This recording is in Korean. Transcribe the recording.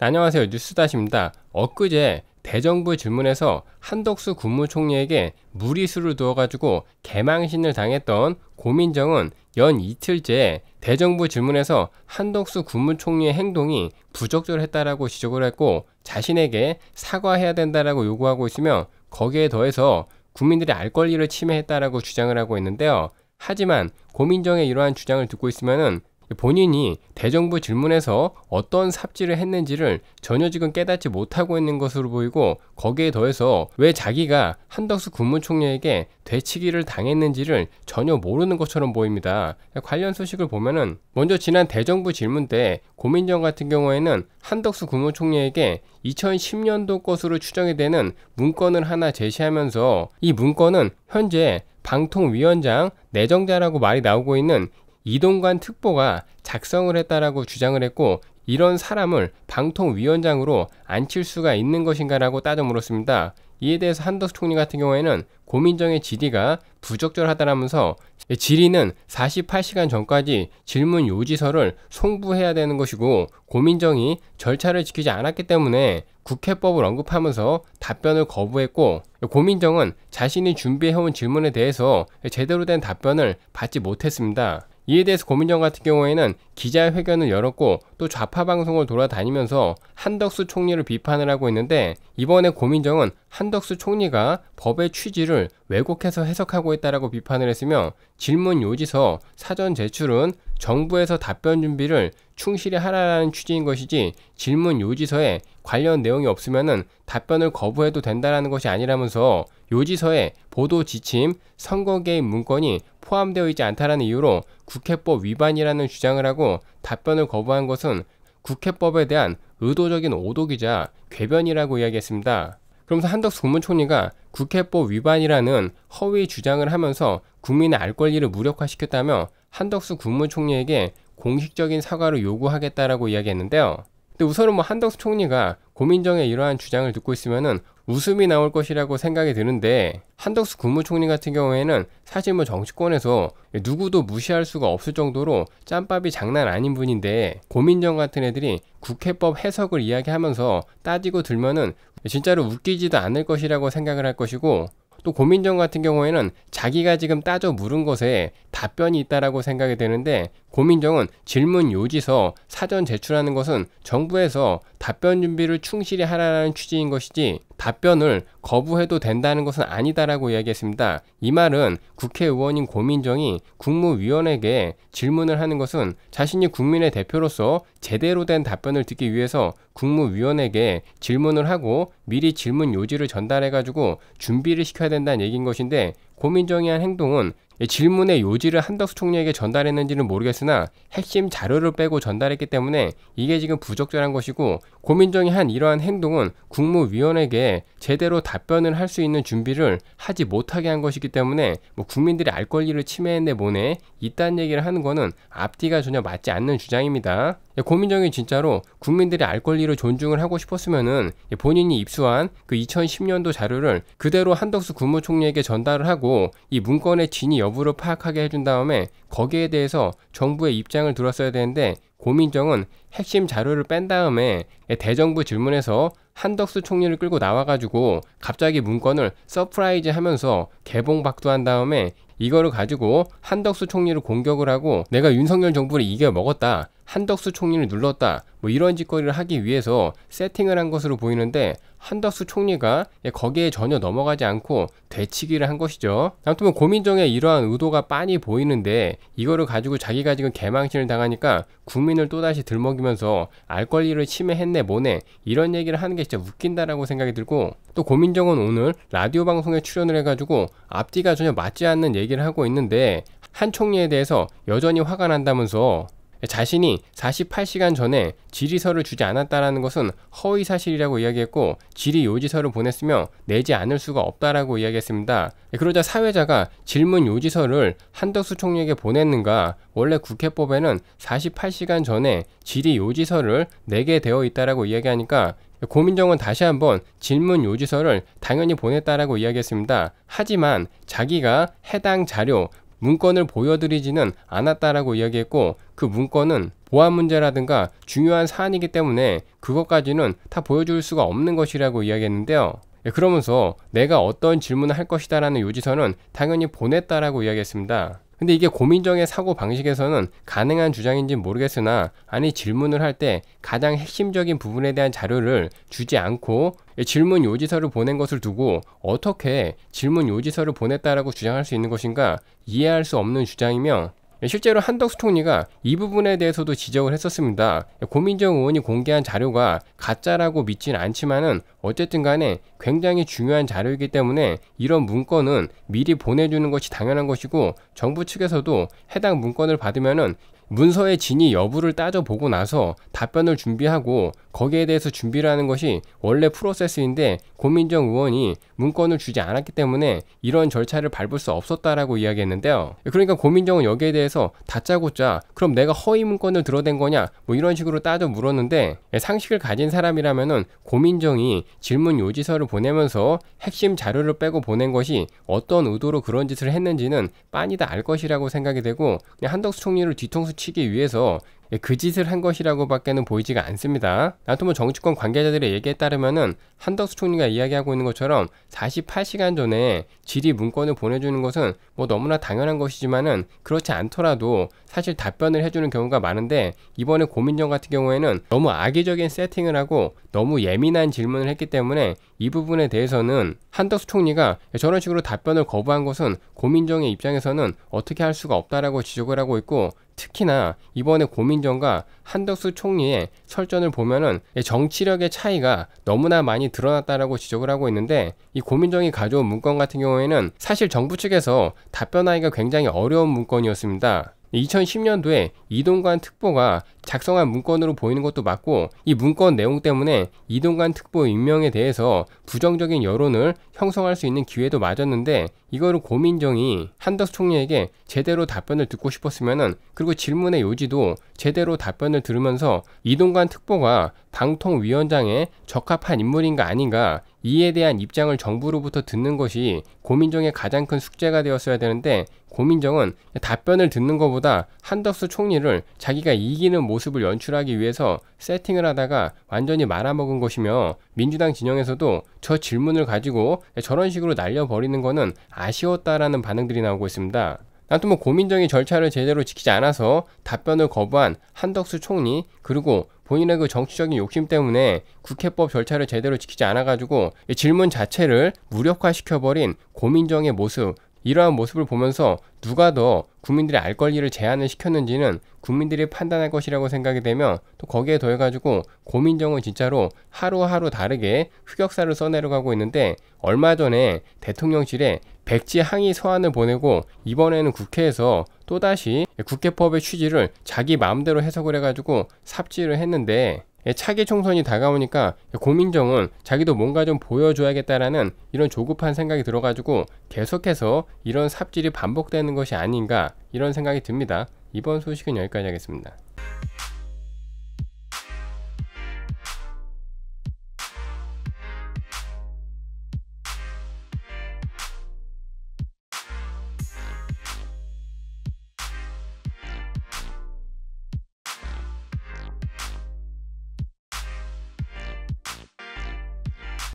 네, 안녕하세요. 뉴스다시입니다. 엊그제 대정부 질문에서 한덕수 국무총리에게 무리수를 두어가지고 개망신을 당했던 고민정은 연 이틀째 대정부 질문에서 한덕수 국무총리의 행동이 부적절했다라고 지적을 했고 자신에게 사과해야 된다라고 요구하고 있으며 거기에 더해서 국민들의 알 권리를 침해했다라고 주장을 하고 있는데요. 하지만 고민정의 이러한 주장을 듣고 있으면은 본인이 대정부 질문에서 어떤 삽질을 했는지를 전혀 지금 깨닫지 못하고 있는 것으로 보이고 거기에 더해서 왜 자기가 한덕수 국무총리에게 되치기를 당했는지를 전혀 모르는 것처럼 보입니다. 관련 소식을 보면은 먼저 지난 대정부 질문 때 고민정 같은 경우에는 한덕수 국무총리에게 2010년도 것으로 추정이 되는 문건을 하나 제시하면서 이 문건은 현재 방통위원장 내정자라고 말이 나오고 있는 이동관 특보가 작성을 했다라고 주장을 했고 이런 사람을 방통위원장으로 앉힐 수가 있는 것인가라고 따져 물었습니다. 이에 대해서 한덕수 총리 같은 경우에는 고민정의 질의가 부적절하다라면서 질의는 48시간 전까지 질문 요지서를 송부해야 되는 것이고 고민정이 절차를 지키지 않았기 때문에 국회법을 언급하면서 답변을 거부했고 고민정은 자신이 준비해온 질문에 대해서 제대로 된 답변을 받지 못했습니다. 이에 대해서 고민정 같은 경우에는 기자회견을 열었고 또 좌파 방송을 돌아다니면서 한덕수 총리를 비판을 하고 있는데 이번에 고민정은 한덕수 총리가 법의 취지를 왜곡해서 해석하고 있다라고 비판을 했으며 질문 요지서 사전 제출은 정부에서 답변 준비를 충실히 하라라는 취지인 것이지 질문 요지서에 관련 내용이 없으면은 답변을 거부해도 된다라는 것이 아니라면서 요지서에 보도 지침, 선거 개입 문건이 포함되어 있지 않다라는 이유로 국회법 위반이라는 주장을 하고 답변을 거부한 것은 국회법에 대한 의도적인 오독이자 궤변이라고 이야기했습니다. 그러면서 한덕수 국무총리가 국회법 위반이라는 허위 주장을 하면서 국민의 알 권리를 무력화시켰다며 한덕수 국무총리에게 공식적인 사과를 요구하겠다라고 이야기했는데요. 근데 우선은 뭐 한덕수 총리가 고민정의 이러한 주장을 듣고 있으면은 웃음이 나올 것이라고 생각이 드는데 한덕수 국무총리 같은 경우에는 사실 뭐 정치권에서 누구도 무시할 수가 없을 정도로 짬밥이 장난 아닌 분인데 고민정 같은 애들이 국회법 해석을 이야기하면서 따지고 들면은 진짜로 웃기지도 않을 것이라고 생각을 할 것이고 또 고민정 같은 경우에는 자기가 지금 따져 물은 것에 답변이 있다라고 생각이 되는데 고민정은 질문 요지서 사전 제출하는 것은 정부에서 답변 준비를 충실히 하라는 취지인 것이지 답변을 거부해도 된다는 것은 아니다라고 이야기했습니다. 이 말은 국회의원인 고민정이 국무위원에게 질문을 하는 것은 자신이 국민의 대표로서 제대로 된 답변을 듣기 위해서 국무위원에게 질문을 하고 미리 질문 요지를 전달해가지고 준비를 시켜야 된다는 얘기인 것인데 고민정이 한 행동은 예, 질문의 요지를 한덕수 총리에게 전달했는지는 모르겠으나 핵심 자료를 빼고 전달했기 때문에 이게 지금 부적절한 것이고 고민정이 한 이러한 행동은 국무위원에게 제대로 답변을 할 수 있는 준비를 하지 못하게 한 것이기 때문에 뭐국민들이알 권리를 침해했네 뭐네 이딴 얘기를 하는 거는 앞뒤가 전혀 맞지 않는 주장입니다. 예, 고민정이 진짜로 국민들이알 권리를 존중을 하고 싶었으면은 예, 본인이 입수한 그 2010년도 자료를 그대로 한덕수 국무총리에게 전달을 하고 이 문건의 진위 여 여부를 파악하게 해준 다음에 거기에 대해서 정부의 입장을 들었어야 되는데 고민정은 핵심 자료를 뺀 다음에 대정부 질문에서 한덕수 총리를 끌고 나와가지고 갑자기 문건을 서프라이즈 하면서 개봉박두한 다음에 이거를 가지고 한덕수 총리를 공격을 하고 내가 윤석열 정부를 이겨 먹었다. 한덕수 총리를 눌렀다 뭐 이런 짓거리를 하기 위해서 세팅을 한 것으로 보이는데 한덕수 총리가 거기에 전혀 넘어가지 않고 되치기를 한 것이죠. 아무튼 뭐 고민정의 이러한 의도가 빤히 보이는데 이거를 가지고 자기가 지금 개망신을 당하니까 국민을 또다시 들먹이면서 알 권리를 침해했네 뭐네 이런 얘기를 하는 게 진짜 웃긴다라고 생각이 들고 또 고민정은 오늘 라디오 방송에 출연을 해가지고 앞뒤가 전혀 맞지 않는 얘기를 하고 있는데 한 총리에 대해서 여전히 화가 난다면서 자신이 48시간 전에 질의서를 주지 않았다라는 것은 허위 사실이라고 이야기했고 질의 요지서를 보냈으며 내지 않을 수가 없다라고 이야기했습니다. 예, 그러자 사회자가 질문 요지서를 한덕수 총리에게 보냈는가 원래 국회법에는 48시간 전에 질의 요지서를 내게 되어 있다라고 이야기하니까 예, 고민정은 다시 한번 질문 요지서를 당연히 보냈다라고 이야기했습니다. 하지만 자기가 해당 자료 문건을 보여드리지는 않았다라고 이야기했고 그 문건은 보안 문제라든가 중요한 사안이기 때문에 그것까지는 다 보여줄 수가 없는 것이라고 이야기했는데요. 예, 그러면서 내가 어떤 질문을 할 것이다라는 요지서는 당연히 보냈다라고 이야기했습니다. 근데 이게 고민정의 사고 방식에서는 가능한 주장인지 모르겠으나 아니 질문을 할 때 가장 핵심적인 부분에 대한 자료를 주지 않고 질문 요지서를 보낸 것을 두고 어떻게 질문 요지서를 보냈다라고 주장할 수 있는 것인가 이해할 수 없는 주장이며 실제로 한덕수 총리가 이 부분에 대해서도 지적을 했었습니다. 고민정 의원이 공개한 자료가 가짜라고 믿진 않지만은 어쨌든 간에 굉장히 중요한 자료이기 때문에 이런 문건은 미리 보내주는 것이 당연한 것이고 정부 측에서도 해당 문건을 받으면은 문서의 진위 여부를 따져보고 나서 답변을 준비하고 거기에 대해서 준비를 하는 것이 원래 프로세스인데 고민정 의원이 문건을 주지 않았기 때문에 이런 절차를 밟을 수 없었다라고 이야기했는데요. 그러니까 고민정은 여기에 대해서 다짜고짜 그럼 내가 허위 문건을 들어댄 거냐 뭐 이런 식으로 따져 물었는데 예, 상식을 가진 사람이라면 고민정이 질문 요지서를 보내면서 핵심 자료를 빼고 보낸 것이 어떤 의도로 그런 짓을 했는지는 빤히 다 알 것이라고 생각이 되고 한덕수 총리를 뒤통수 치기 위해서 그 짓을 한 것이라고 밖에는 보이지가 않습니다. 나토모 뭐 정치권 관계자들의 얘기에 따르면은 한덕수 총리가 이야기하고 있는 것처럼 48시간 전에 질의 문건을 보내주는 것은 뭐 너무나 당연한 것이지만은 그렇지 않더라도 사실 답변을 해주는 경우가 많은데 이번에 고민정 같은 경우에는 너무 악의적인 세팅을 하고 너무 예민한 질문을 했기 때문에 이 부분에 대해서는 한덕수 총리가 저런 식으로 답변을 거부한 것은 고민정의 입장에서는 어떻게 할 수가 없다라고 지적을 하고 있고 특히나 이번에 고민정과 한덕수 총리의 설전을 보면은 정치력의 차이가 너무나 많이 드러났다라고 지적을 하고 있는데 이 고민정이 가져온 문건 같은 경우에는 사실 정부 측에서 답변하기가 굉장히 어려운 문건이었습니다. 2010년도에 이동관 특보가 작성한 문건으로 보이는 것도 맞고 이 문건 내용 때문에 이동관 특보 임명에 대해서 부정적인 여론을 형성할 수 있는 기회도 맞았는데 이거를 고민정이 한덕수 총리에게 제대로 답변을 듣고 싶었으면은 그리고 질문의 요지도 제대로 답변을 들으면서 이동관 특보가 방통위원장에 적합한 인물인가 아닌가 이에 대한 입장을 정부로부터 듣는 것이 고민정의 가장 큰 숙제가 되었어야 되는데 고민정은 답변을 듣는 것보다 한덕수 총리를 자기가 이기는 모습을 연출하기 위해서 세팅을 하다가 완전히 말아먹은 것이며 민주당 진영에서도 저 질문을 가지고 네, 저런 식으로 날려버리는 거는 아쉬웠다라는 반응들이 나오고 있습니다. 나도 뭐 고민정이 절차를 제대로 지키지 않아서 답변을 거부한 한덕수 총리 그리고 본인의 그 정치적인 욕심 때문에 국회법 절차를 제대로 지키지 않아가지고 질문 자체를 무력화시켜버린 고민정의 모습 이러한 모습을 보면서 누가 더 국민들의 알 권리를 제한을 시켰는지는 국민들이 판단할 것이라고 생각이 되며 또 거기에 더해가지고 고민정은 진짜로 하루하루 다르게 흑역사를 써내려가고 있는데 얼마 전에 대통령실에 백지 항의 서한을 보내고 이번에는 국회에서 또다시 국회법의 취지를 자기 마음대로 해석을 해가지고 삽질을 했는데 예, 차기 총선이 다가오니까 고민정은 자기도 뭔가 좀 보여줘야겠다라는 이런 조급한 생각이 들어가지고 계속해서 이런 삽질이 반복되는 것이 아닌가 이런 생각이 듭니다. 이번 소식은 여기까지 하겠습니다.